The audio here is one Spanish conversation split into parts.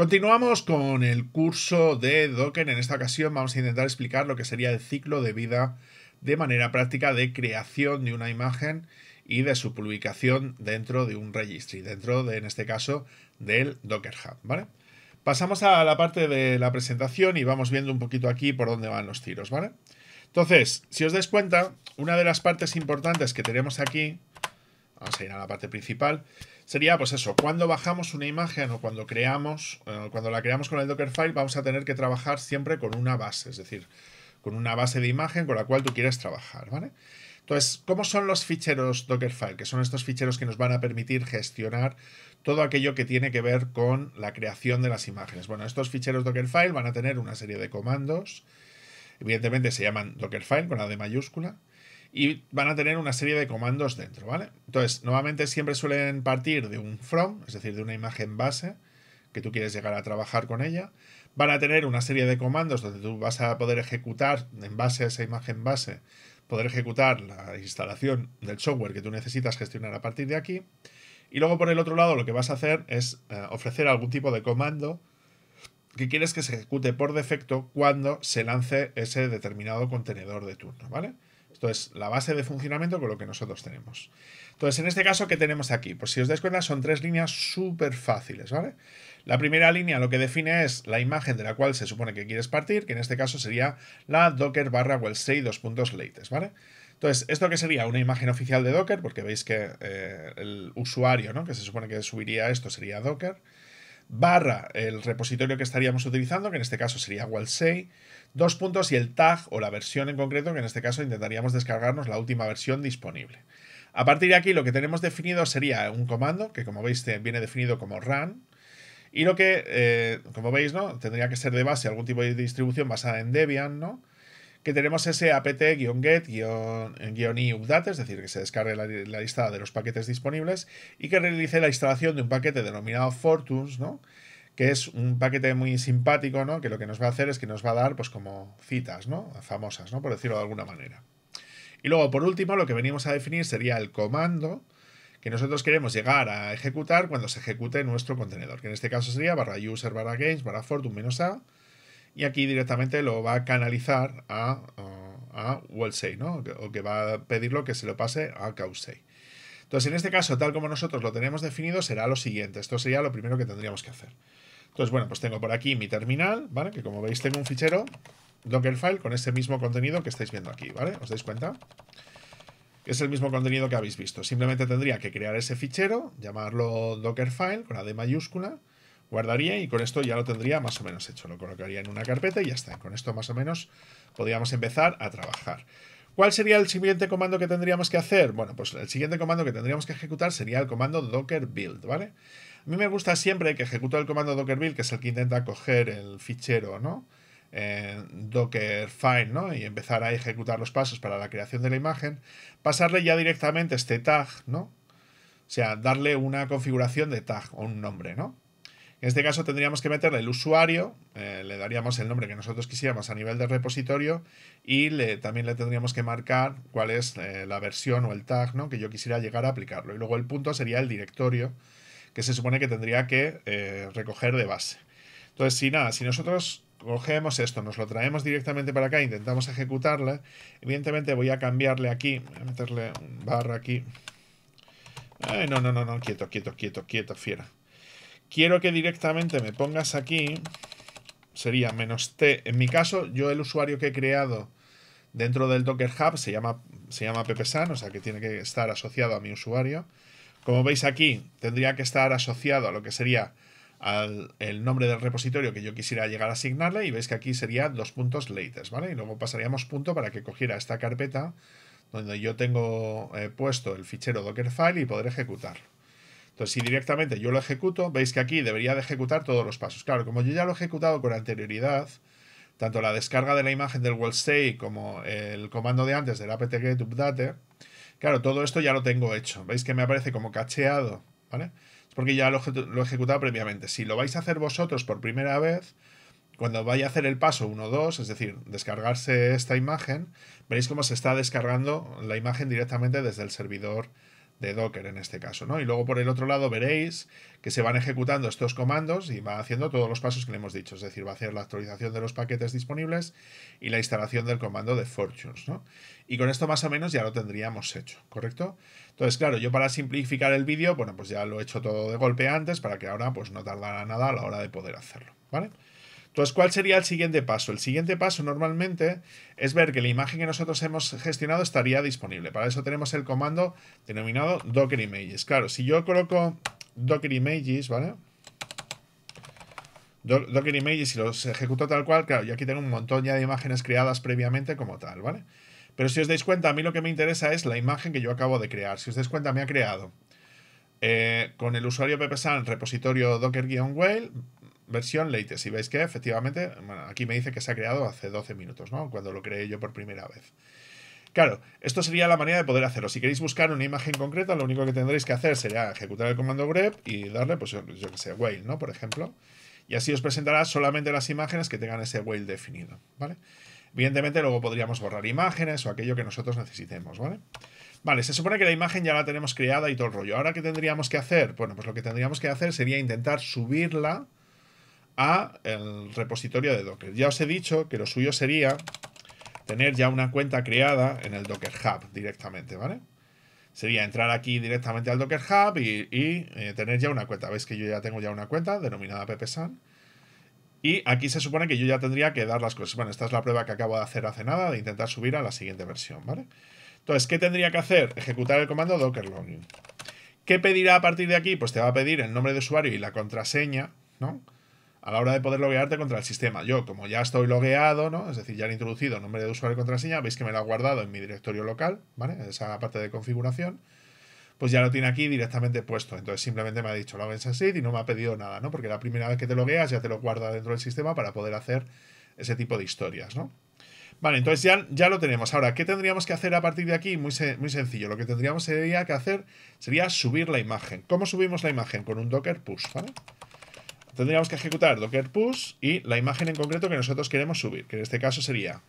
Continuamos con el curso de Docker. En esta ocasión vamos a intentar explicar lo que sería el ciclo de vida de manera práctica de creación de una imagen y de su publicación dentro de un registry, dentro de, en este caso, del Docker Hub, ¿vale? Pasamos a la parte de la presentación y vamos viendo un poquito aquí por dónde van los tiros, ¿vale? Entonces, si os dais cuenta, una de las partes importantes que tenemos aquí vamos a ir a la parte principal, sería pues eso, cuando bajamos una imagen o cuando creamos, eh, cuando la creamos con el Dockerfile, vamos a tener que trabajar siempre con una base, es decir, con una base de imagen con la cual tú quieres trabajar, ¿vale? Entonces, ¿cómo son los ficheros Dockerfile? Que son estos ficheros que nos van a permitir gestionar todo aquello que tiene que ver con la creación de las imágenes. Bueno, estos ficheros Dockerfile van a tener una serie de comandos. Evidentemente se llaman Dockerfile con la de mayúscula y van a tener una serie de comandos dentro, ¿vale? Entonces, nuevamente siempre suelen partir de un from, es decir, de una imagen base que tú quieres llegar a trabajar con ella. Van a tener una serie de comandos donde tú vas a poder ejecutar en base a esa imagen base, poder ejecutar la instalación del software que tú necesitas gestionar a partir de aquí. Y luego por el otro lado lo que vas a hacer es eh, ofrecer algún tipo de comando que quieres que se ejecute por defecto cuando se lance ese determinado contenedor de turno, ¿vale? Entonces, la base de funcionamiento con lo que nosotros tenemos. Entonces, en este caso, ¿qué tenemos aquí? Pues si os dais cuenta, son tres líneas súper fáciles, ¿vale? La primera línea lo que define es la imagen de la cual se supone que quieres partir, que en este caso sería la docker barra wellsay dos puntos latest, ¿vale? Entonces, esto que sería una imagen oficial de Docker, porque veis que eh, el usuario ¿no? que se supone que subiría esto sería Docker barra el repositorio que estaríamos utilizando, que en este caso sería Walsei, dos puntos y el tag o la versión en concreto, que en este caso intentaríamos descargarnos la última versión disponible. A partir de aquí lo que tenemos definido sería un comando, que como veis viene definido como run, y lo que, eh, como veis, ¿no? tendría que ser de base algún tipo de distribución basada en Debian, ¿no? que tenemos ese apt-get-i update, es decir, que se descargue la, lista de los paquetes disponibles y que realice la instalación de un paquete denominado Fortunes, ¿no? que es un paquete muy simpático, ¿no? que lo que nos va a hacer es que nos va a dar pues, como citas ¿no? famosas, ¿no? por decirlo de alguna manera. Y luego, por último, lo que venimos a definir sería el comando que nosotros queremos llegar a ejecutar cuando se ejecute nuestro contenedor, que en este caso sería barra user barra games barra fortune a, y aquí directamente lo va a canalizar a, a, Wellsay, ¿no? O que va a pedirlo que se lo pase a Causey. Entonces, en este caso, tal como nosotros lo tenemos definido, será lo siguiente. Esto sería lo primero que tendríamos que hacer. Entonces, bueno, pues tengo por aquí mi terminal, ¿vale? Que como veis tengo un fichero Dockerfile con ese mismo contenido que estáis viendo aquí, ¿vale? ¿Os dais cuenta? es el mismo contenido que habéis visto. Simplemente tendría que crear ese fichero, llamarlo Dockerfile con la D mayúscula, guardaría y con esto ya lo tendría más o menos hecho. Lo colocaría en una carpeta y ya está. Con esto más o menos podríamos empezar a trabajar. ¿Cuál sería el siguiente comando que tendríamos que hacer? Bueno, pues el siguiente comando que tendríamos que ejecutar sería el comando docker build, ¿vale? A mí me gusta siempre que ejecuto el comando docker build, que es el que intenta coger el fichero, ¿no? docker file, ¿no? Y empezar a ejecutar los pasos para la creación de la imagen, pasarle ya directamente este tag, ¿no? O sea, darle una configuración de tag o un nombre, ¿no? En este caso tendríamos que meterle el usuario, eh, le daríamos el nombre que nosotros quisiéramos a nivel de repositorio y también le tendríamos que marcar cuál es eh, la versión o el tag ¿no? que yo quisiera llegar a aplicarlo. Y luego el punto sería el directorio que se supone que tendría que eh, recoger de base. Entonces, si nada, si nosotros cogemos esto, nos lo traemos directamente para acá, e intentamos ejecutarla, evidentemente voy a cambiarle aquí, voy a meterle un barra aquí. no, no, no, no, quieto, quieto, quieto, quieto, fiera quiero que directamente me pongas aquí, sería menos T. En mi caso, yo el usuario que he creado dentro del Docker Hub se llama, se llama ppsan, o sea que tiene que estar asociado a mi usuario. Como veis aquí, tendría que estar asociado a lo que sería al, el nombre del repositorio que yo quisiera llegar a asignarle y veis que aquí sería dos puntos latest, ¿vale? Y luego pasaríamos punto para que cogiera esta carpeta donde yo tengo eh, puesto el fichero Dockerfile y podré ejecutarlo. Entonces, si directamente yo lo ejecuto, veis que aquí debería de ejecutar todos los pasos. Claro, como yo ya lo he ejecutado con anterioridad, tanto la descarga de la imagen del well como el comando de antes del apt-get update, claro, todo esto ya lo tengo hecho. Veis que me aparece como cacheado, ¿vale? Es porque ya lo, lo he ejecutado previamente. Si lo vais a hacer vosotros por primera vez, cuando vaya a hacer el paso 2, es decir, descargarse esta imagen, veis cómo se está descargando la imagen directamente desde el servidor de Docker en este caso, ¿no? Y luego por el otro lado veréis que se van ejecutando estos comandos y va haciendo todos los pasos que le hemos dicho, es decir, va a hacer la actualización de los paquetes disponibles y la instalación del comando de Fortunes, ¿no? Y con esto más o menos ya lo tendríamos hecho, ¿correcto? Entonces, claro, yo para simplificar el vídeo, bueno, pues ya lo he hecho todo de golpe antes para que ahora pues no tardara nada a la hora de poder hacerlo, ¿vale? vale entonces, ¿cuál sería el siguiente paso? El siguiente paso normalmente es ver que la imagen que nosotros hemos gestionado estaría disponible. Para eso tenemos el comando denominado Docker Images. Claro, si yo coloco Docker Images, ¿vale? Docker Images y los ejecuto tal cual, claro, yo aquí tengo un montón ya de imágenes creadas previamente como tal, ¿vale? Pero si os dais cuenta, a mí lo que me interesa es la imagen que yo acabo de crear. Si os dais cuenta, me ha creado eh, con el usuario ppsan repositorio docker-whale, versión latest. Y veis que efectivamente, bueno, aquí me dice que se ha creado hace 12 minutos, ¿no? Cuando lo creé yo por primera vez. Claro, esto sería la manera de poder hacerlo. Si queréis buscar una imagen concreta, lo único que tendréis que hacer sería ejecutar el comando grep y darle, pues yo, que sé, whale, ¿no? Por ejemplo. Y así os presentará solamente las imágenes que tengan ese whale definido, ¿vale? Evidentemente luego podríamos borrar imágenes o aquello que nosotros necesitemos, ¿vale? Vale, se supone que la imagen ya la tenemos creada y todo el rollo. Ahora, ¿qué tendríamos que hacer? Bueno, pues lo que tendríamos que hacer sería intentar subirla a el repositorio de Docker. Ya os he dicho que lo suyo sería tener ya una cuenta creada en el Docker Hub directamente, ¿vale? Sería entrar aquí directamente al Docker Hub y, eh, tener ya una cuenta. Veis que yo ya tengo ya una cuenta denominada PepeSan. Y aquí se supone que yo ya tendría que dar las cosas. Bueno, esta es la prueba que acabo de hacer hace nada, de intentar subir a la siguiente versión, ¿vale? Entonces, ¿qué tendría que hacer? Ejecutar el comando docker login. ¿Qué pedirá a partir de aquí? Pues te va a pedir el nombre de usuario y la contraseña, ¿no? a la hora de poder loguearte contra el sistema. Yo, como ya estoy logueado, ¿no? Es decir, ya he introducido nombre de usuario y contraseña, veis que me lo ha guardado en mi directorio local, ¿vale? Esa parte de configuración, pues ya lo tiene aquí directamente puesto. Entonces simplemente me ha dicho ves así y no me ha pedido nada, ¿no? Porque la primera vez que te logueas ya te lo guarda dentro del sistema para poder hacer ese tipo de historias, ¿no? Vale, entonces ya, ya lo tenemos. Ahora, ¿qué tendríamos que hacer a partir de aquí? Muy, muy sencillo. Lo que tendríamos sería que hacer sería subir la imagen. ¿Cómo subimos la imagen? Con un Docker push, ¿vale? tendríamos que ejecutar docker push y la imagen en concreto que nosotros queremos subir, que en este caso sería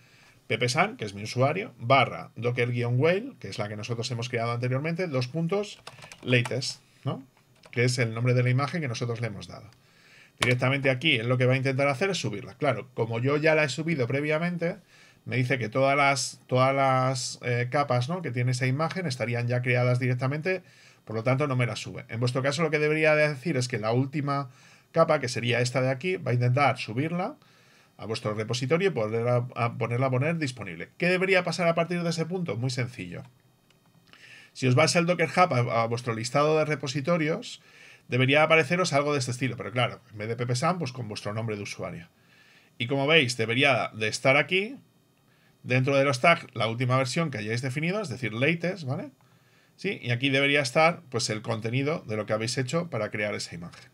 san que es mi usuario, barra docker-whale, que es la que nosotros hemos creado anteriormente, dos puntos latest, ¿no? que es el nombre de la imagen que nosotros le hemos dado. Directamente aquí es lo que va a intentar hacer es subirla. Claro, como yo ya la he subido previamente, me dice que todas las, todas las eh, capas ¿no? que tiene esa imagen estarían ya creadas directamente, por lo tanto no me la sube. En vuestro caso lo que debería decir es que la última capa, que sería esta de aquí, va a intentar subirla a vuestro repositorio y ponerla a poner disponible. ¿Qué debería pasar a partir de ese punto? Muy sencillo. Si os vais al Docker Hub a, vuestro listado de repositorios, debería apareceros algo de este estilo, pero claro, en vez de ppsam, pues con vuestro nombre de usuario. Y como veis, debería de estar aquí, dentro de los tags, la última versión que hayáis definido, es decir, latest, ¿vale? Sí, y aquí debería estar pues el contenido de lo que habéis hecho para crear esa imagen.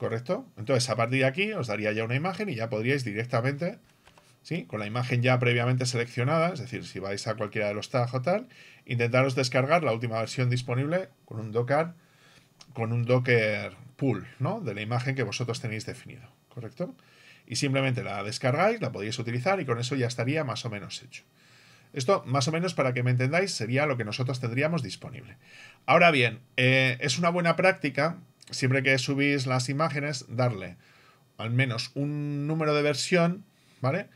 ¿correcto? Entonces, a partir de aquí os daría ya una imagen y ya podríais directamente, ¿sí? Con la imagen ya previamente seleccionada, es decir, si vais a cualquiera de los tags o tal, intentaros descargar la última versión disponible con un Docker, con un Docker pool, ¿no? De la imagen que vosotros tenéis definido, ¿correcto? Y simplemente la descargáis, la podéis utilizar y con eso ya estaría más o menos hecho. Esto, más o menos, para que me entendáis, sería lo que nosotros tendríamos disponible. Ahora bien, eh, es una buena práctica siempre que subís las imágenes, darle al menos un número de versión, ¿vale?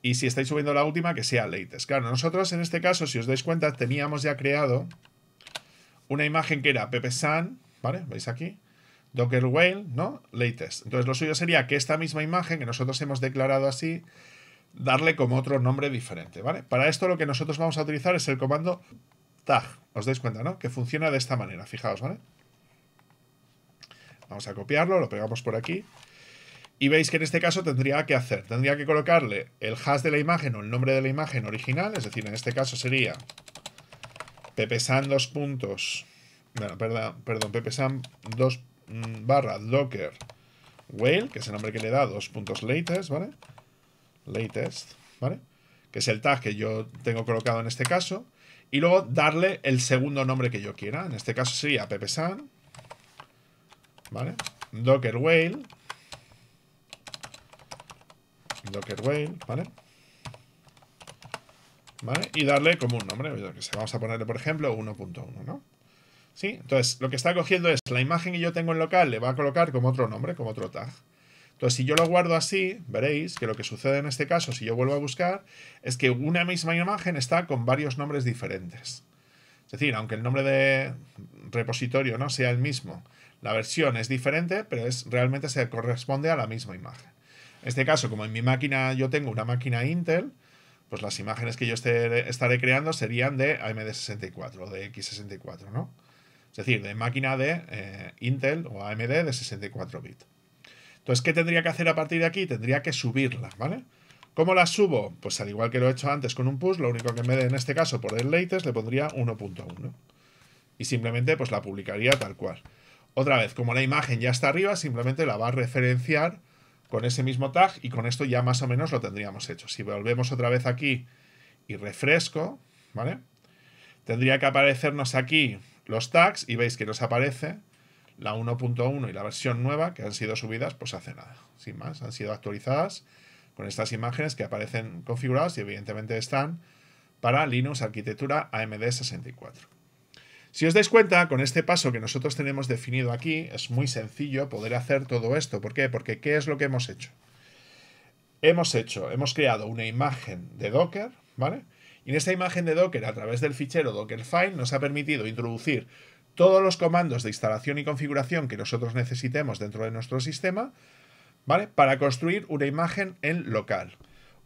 Y si estáis subiendo la última, que sea latest. Claro, nosotros en este caso, si os dais cuenta, teníamos ya creado una imagen que era san ¿vale? ¿Veis aquí? Docker Whale, ¿no? Latest. Entonces lo suyo sería que esta misma imagen que nosotros hemos declarado así, darle como otro nombre diferente, ¿vale? Para esto lo que nosotros vamos a utilizar es el comando tag. ¿Os dais cuenta, no? Que funciona de esta manera, fijaos, ¿vale? Vamos a copiarlo, lo pegamos por aquí. Y veis que en este caso tendría que hacer, tendría que colocarle el hash de la imagen o el nombre de la imagen original, es decir, en este caso sería ppsan dos puntos, bueno, perdón, perdón 2 mm, barra docker whale, que es el nombre que le da, dos puntos latest, ¿vale? Latest, ¿vale? Que es el tag que yo tengo colocado en este caso. Y luego darle el segundo nombre que yo quiera, en este caso sería ppsan ¿Vale? Docker Whale. Docker Whale, ¿vale? ¿Vale? Y darle como un nombre, vamos a ponerle, por ejemplo, 1.1, ¿no? ¿Sí? Entonces, lo que está cogiendo es la imagen que yo tengo en local, le va a colocar como otro nombre, como otro tag. Entonces, si yo lo guardo así, veréis que lo que sucede en este caso, si yo vuelvo a buscar, es que una misma imagen está con varios nombres diferentes. Es decir, aunque el nombre de repositorio no sea el mismo, la versión es diferente, pero es, realmente se corresponde a la misma imagen. En este caso, como en mi máquina yo tengo una máquina Intel, pues las imágenes que yo estaré creando serían de AMD64 o de X64, ¿no? Es decir, de máquina de eh, Intel o AMD de 64 bits. Entonces, ¿qué tendría que hacer a partir de aquí? Tendría que subirla, ¿vale? ¿Cómo las subo? Pues al igual que lo he hecho antes con un push, lo único que me dé en este caso por el latest le pondría 1.1. Y simplemente pues la publicaría tal cual. Otra vez, como la imagen ya está arriba, simplemente la va a referenciar con ese mismo tag y con esto ya más o menos lo tendríamos hecho. Si volvemos otra vez aquí y refresco, ¿vale? Tendría que aparecernos aquí los tags y veis que nos aparece la 1.1 y la versión nueva que han sido subidas pues hace nada, sin más, han sido actualizadas con estas imágenes que aparecen configuradas y evidentemente están para Linux Arquitectura AMD64. Si os dais cuenta, con este paso que nosotros tenemos definido aquí, es muy sencillo poder hacer todo esto. ¿Por qué? Porque ¿qué es lo que hemos hecho? Hemos hecho, hemos creado una imagen de Docker, ¿vale? Y en esta imagen de Docker, a través del fichero Dockerfile, nos ha permitido introducir todos los comandos de instalación y configuración que nosotros necesitemos dentro de nuestro sistema, ¿vale? Para construir una imagen en local.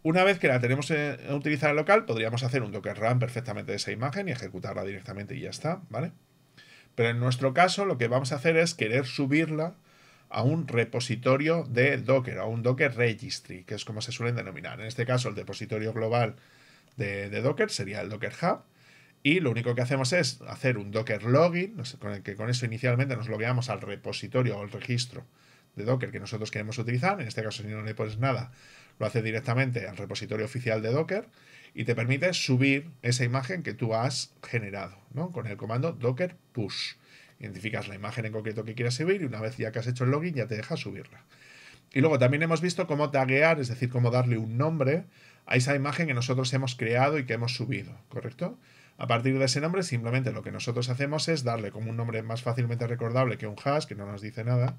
Una vez que la tenemos en, utilizada en local, podríamos hacer un Docker Run perfectamente de esa imagen y ejecutarla directamente y ya está, ¿vale? Pero en nuestro caso lo que vamos a hacer es querer subirla a un repositorio de Docker, a un Docker Registry, que es como se suelen denominar. En este caso, el repositorio global de, Docker sería el Docker Hub. Y lo único que hacemos es hacer un Docker login, con el que con eso inicialmente nos logueamos al repositorio o al registro de Docker que nosotros queremos utilizar. En este caso, si no le pones nada, lo hace directamente al repositorio oficial de Docker y te permite subir esa imagen que tú has generado ¿no? con el comando docker push. Identificas la imagen en concreto que quieras subir y una vez ya que has hecho el login ya te deja subirla. Y luego también hemos visto cómo taguear, es decir, cómo darle un nombre a esa imagen que nosotros hemos creado y que hemos subido, ¿correcto? A partir de ese nombre simplemente lo que nosotros hacemos es darle como un nombre más fácilmente recordable que un hash, que no nos dice nada,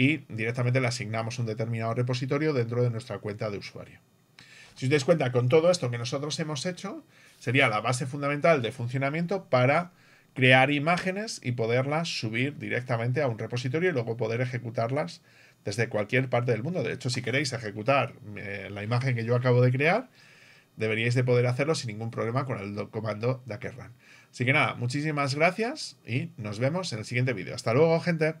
y directamente le asignamos un determinado repositorio dentro de nuestra cuenta de usuario. Si os dais cuenta, con todo esto que nosotros hemos hecho, sería la base fundamental de funcionamiento para crear imágenes y poderlas subir directamente a un repositorio y luego poder ejecutarlas desde cualquier parte del mundo. De hecho, si queréis ejecutar eh, la imagen que yo acabo de crear, deberíais de poder hacerlo sin ningún problema con el comando de Así que nada, muchísimas gracias y nos vemos en el siguiente vídeo. Hasta luego, gente.